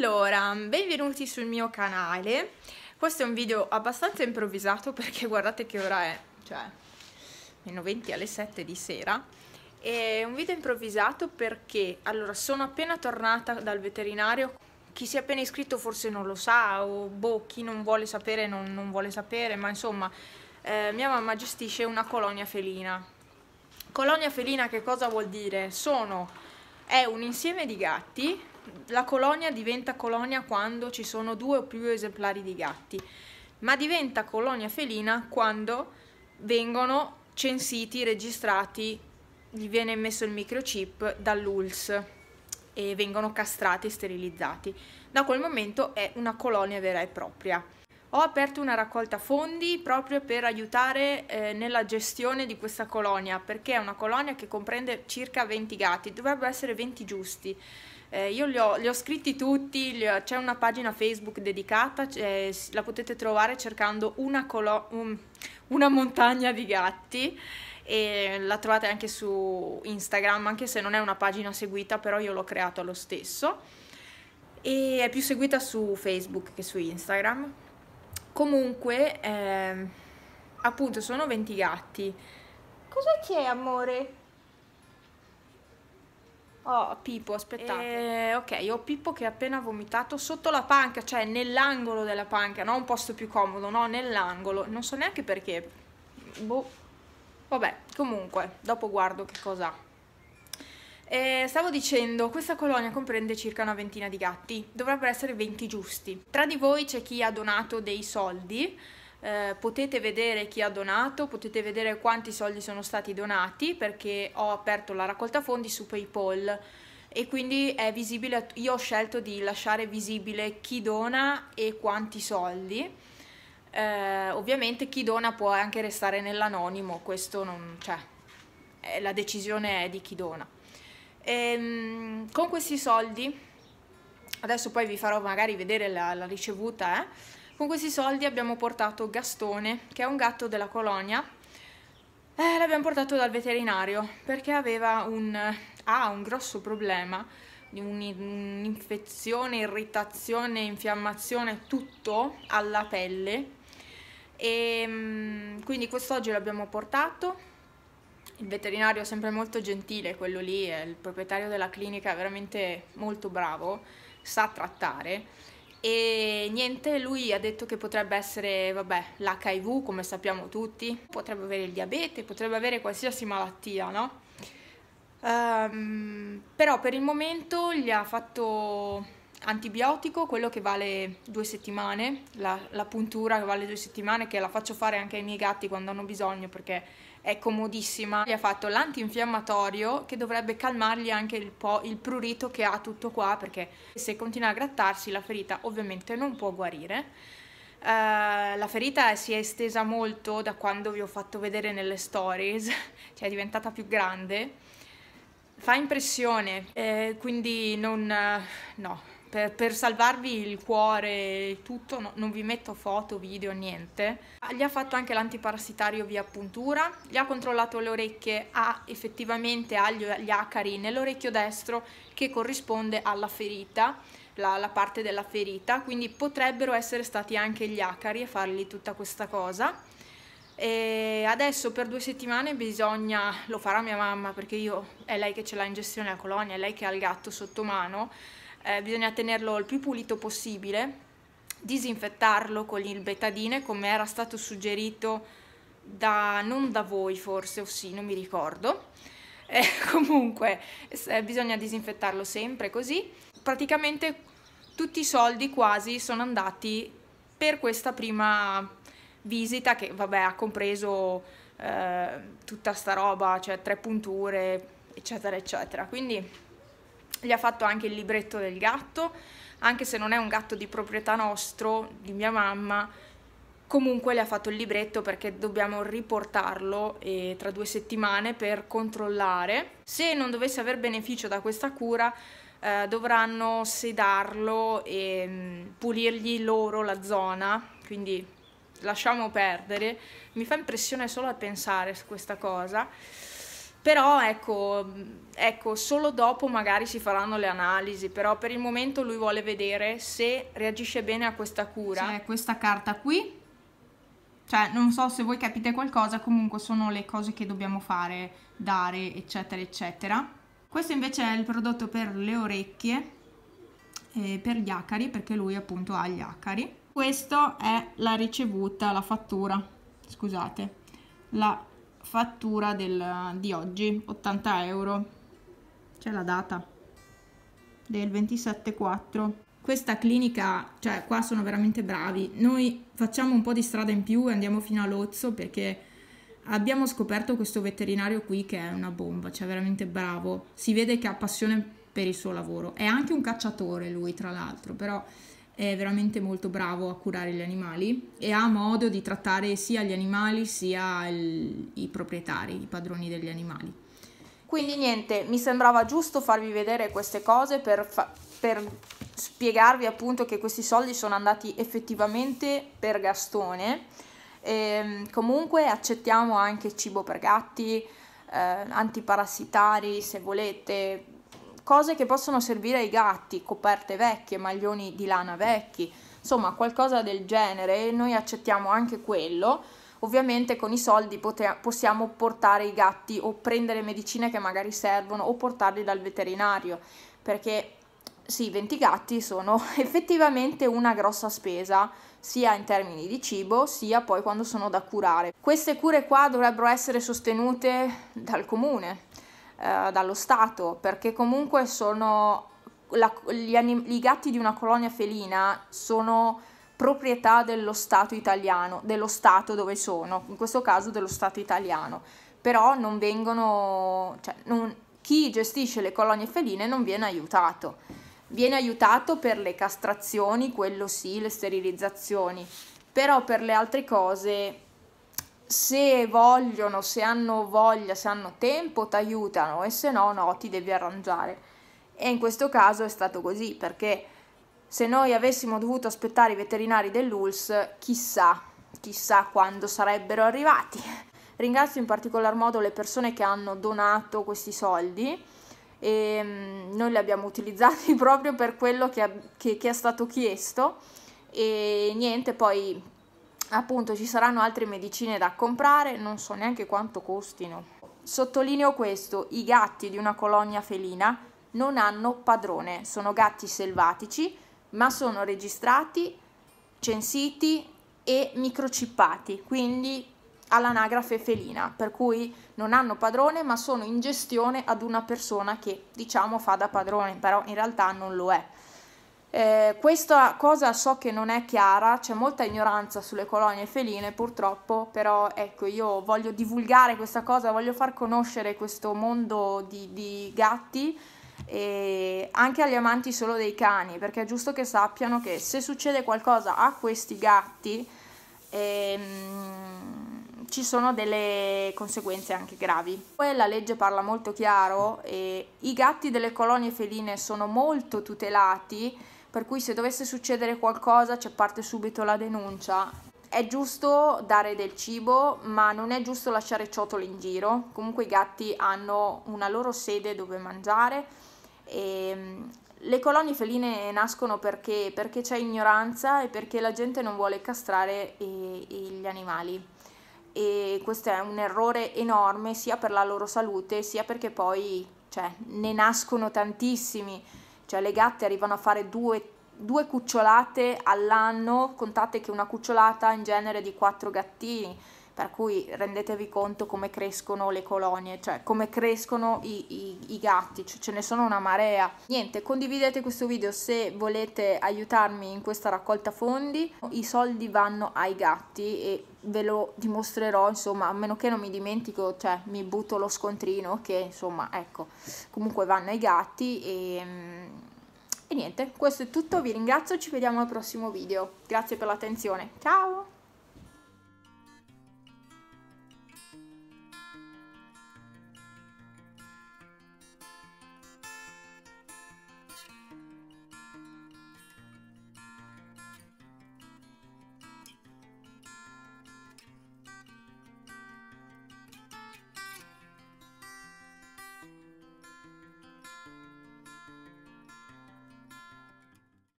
Allora, benvenuti sul mio canale. Questo è un video abbastanza improvvisato perché guardate che ora è, cioè, meno 20 alle 7 di sera. È un video improvvisato perché, allora, sono appena tornata dal veterinario. Chi si è appena iscritto forse non lo sa o, boh, chi non vuole sapere non, non vuole sapere, ma insomma, eh, mia mamma gestisce una colonia felina. Colonia felina che cosa vuol dire? Sono... È un insieme di gatti la colonia diventa colonia quando ci sono due o più esemplari di gatti, ma diventa colonia felina quando vengono censiti, registrati, gli viene messo il microchip dall'ULS e vengono castrati e sterilizzati. Da quel momento è una colonia vera e propria. Ho aperto una raccolta fondi proprio per aiutare eh, nella gestione di questa colonia, perché è una colonia che comprende circa 20 gatti, dovrebbero essere 20 giusti. Eh, io li ho, li ho, scritti tutti, ho, c'è una pagina Facebook dedicata, eh, la potete trovare cercando una, colo, um, una montagna di gatti e la trovate anche su Instagram, anche se non è una pagina seguita, però io l'ho creata lo stesso e è più seguita su Facebook che su Instagram. Comunque, eh, appunto, sono 20 gatti. Cosa c'è, amore? Oh, Pippo, aspettate. Eh, ok, ho Pippo che ha appena vomitato sotto la panca, cioè nell'angolo della panca, non un posto più comodo, no, nell'angolo. Non so neanche perché. Boh. Vabbè, comunque, dopo guardo che cosa ha. Eh, stavo dicendo, questa colonia comprende circa una ventina di gatti, dovrebbero essere 20 giusti. Tra di voi c'è chi ha donato dei soldi, eh, potete vedere chi ha donato, potete vedere quanti soldi sono stati donati perché ho aperto la raccolta fondi su PayPal e quindi è visibile, io ho scelto di lasciare visibile chi dona e quanti soldi. Eh, ovviamente chi dona può anche restare nell'anonimo, questo non c'è, cioè, eh, la decisione è di chi dona. E, ehm, con questi soldi, adesso poi vi farò magari vedere la, la ricevuta, eh, con questi soldi abbiamo portato Gastone, che è un gatto della colonia, eh, l'abbiamo portato dal veterinario perché aveva un, ah, un grosso problema un'infezione, irritazione, infiammazione, tutto alla pelle. E, ehm, quindi quest'oggi l'abbiamo portato. Il veterinario è sempre molto gentile, quello lì è il proprietario della clinica, è veramente molto bravo, sa trattare e niente, lui ha detto che potrebbe essere, vabbè, l'HIV, come sappiamo tutti, potrebbe avere il diabete, potrebbe avere qualsiasi malattia, no? Um, però per il momento gli ha fatto antibiotico, quello che vale due settimane, la, la, puntura che vale due settimane, che la faccio fare anche ai miei gatti quando hanno bisogno perché è comodissima. Gli ha fatto l'antinfiammatorio che dovrebbe calmargli anche il, po il prurito che ha tutto qua perché se continua a grattarsi la ferita ovviamente non può guarire. Uh, la ferita si è estesa molto da quando vi ho fatto vedere nelle stories, cioè è diventata più grande. Fa impressione, eh, quindi non... Uh, no, per, per, salvarvi il cuore e tutto, no, non vi metto foto, video, niente. Ah, gli ha fatto anche l'antiparassitario via puntura, gli ha controllato le orecchie, ha effettivamente agli, gli, acari nell'orecchio destro che corrisponde alla ferita, la, la parte della ferita, quindi potrebbero essere stati anche gli acari a fargli tutta questa cosa. E adesso per due settimane bisogna, lo farà mia mamma perché io, è lei che ce l'ha in gestione la colonia, è lei che ha il gatto sotto mano, eh, bisogna tenerlo il più pulito possibile, disinfettarlo con il betadine come era stato suggerito da, non da voi forse, o sì, non mi ricordo. Eh, comunque eh, bisogna disinfettarlo sempre così. Praticamente tutti i soldi quasi sono andati per questa prima visita che vabbè ha compreso eh, tutta sta roba, cioè tre punture, eccetera, eccetera. Quindi gli ha fatto anche il libretto del gatto, anche se non è un gatto di proprietà nostro, di mia mamma, comunque le ha fatto il libretto perché dobbiamo riportarlo eh, tra due settimane per controllare. Se non dovesse aver beneficio da questa cura eh, dovranno sedarlo e mh, mm, pulirgli loro la zona, quindi lasciamo perdere. Mi fa impressione solo a pensare su questa cosa. Però ecco, mm, ecco, solo dopo magari si faranno le analisi, però per il momento lui vuole vedere se reagisce bene a questa cura. C'è questa carta qui, cioè non so se voi capite qualcosa, comunque sono le cose che dobbiamo fare, dare, eccetera, eccetera. Questo invece è il prodotto per le orecchie, e eh, per gli acari, perché lui appunto ha gli acari. Questa è la ricevuta, la fattura, scusate, la fattura del, di oggi, 80 euro. C'è la data del 27.4. Questa clinica, cioè qua sono veramente bravi. Noi facciamo un po' di strada in più e andiamo fino a Lozzo perché abbiamo scoperto questo veterinario qui che è una bomba, cioè veramente bravo. Si vede che ha passione per il suo lavoro. È anche un cacciatore lui, tra l'altro, però è veramente molto bravo a curare gli animali e ha modo di trattare sia gli animali sia il, i proprietari, i padroni degli animali. Quindi niente, mi sembrava giusto farvi vedere queste cose per, fa- per spiegarvi appunto che questi soldi sono andati effettivamente per Gastone. E, ehm, comunque accettiamo anche cibo per gatti, eh, antiparassitari se volete, cose che possono servire ai gatti, coperte vecchie, maglioni di lana vecchi, insomma qualcosa del genere, noi accettiamo anche quello. Ovviamente con i soldi pote- possiamo portare i gatti o prendere medicine che magari servono o portarli dal veterinario, perché sì, 20 gatti sono effettivamente una grossa spesa, sia in termini di cibo, sia poi quando sono da curare. Queste cure qua dovrebbero essere sostenute dal comune, eh, dallo Stato, perché comunque sono la, gli, anim- i gatti di una colonia felina sono proprietà dello Stato italiano, dello Stato dove sono, in questo caso dello Stato italiano, però non vengono, cioè, non, chi gestisce le colonie feline non viene aiutato. Viene aiutato per le castrazioni, quello sì, le sterilizzazioni, però per le altre cose se vogliono, se hanno voglia, se hanno tempo, ti aiutano e se no, no, ti devi arrangiare. E in questo caso è stato così, perché se noi avessimo dovuto aspettare i veterinari dell'ULS, chissà, chissà quando sarebbero arrivati. Ringrazio in particolar modo le persone che hanno donato questi soldi e mm, noi li abbiamo utilizzati proprio per quello che, che, che è stato chiesto e niente, poi appunto ci saranno altre medicine da comprare, non so neanche quanto costino. Sottolineo questo, i gatti di una colonia felina non hanno padrone, sono gatti selvatici, ma sono registrati, censiti e microchippati, quindi all'anagrafe felina, per cui non hanno padrone, ma sono in gestione ad una persona che diciamo fa da padrone, però in realtà non lo è. Eh, questa cosa so che non è chiara, c'è molta ignoranza sulle colonie feline purtroppo, però ecco io voglio divulgare questa cosa, voglio far conoscere questo mondo di, di gatti e anche agli amanti solo dei cani, perché è giusto che sappiano che se succede qualcosa a questi gatti ehm, ci sono delle conseguenze anche gravi. Poi la legge parla molto chiaro e i gatti delle colonie feline sono molto tutelati per cui se dovesse succedere qualcosa c'è parte subito la denuncia. È giusto dare del cibo, ma non è giusto lasciare ciotole in giro. Comunque i gatti hanno una loro sede dove mangiare e ehm, le colonie feline nascono perché? perché c'è ignoranza e perché la gente non vuole castrare e, e gli animali e questo è un errore enorme sia per la loro salute sia perché poi cioè, ne nascono tantissimi cioè le gatte arrivano a fare due, due cucciolate all'anno, contate che una cucciolata in genere è di quattro gattini, per cui rendetevi conto come crescono le colonie, cioè come crescono i, i, i gatti, cioè ce ne sono una marea. Niente, condividete questo video se volete aiutarmi in questa raccolta fondi, i soldi vanno ai gatti e ve lo dimostrerò insomma a meno che non mi dimentico cioè mi butto lo scontrino che insomma ecco comunque vanno ai gatti e, mm, e niente questo è tutto vi ringrazio ci vediamo al prossimo video grazie per l'attenzione ciao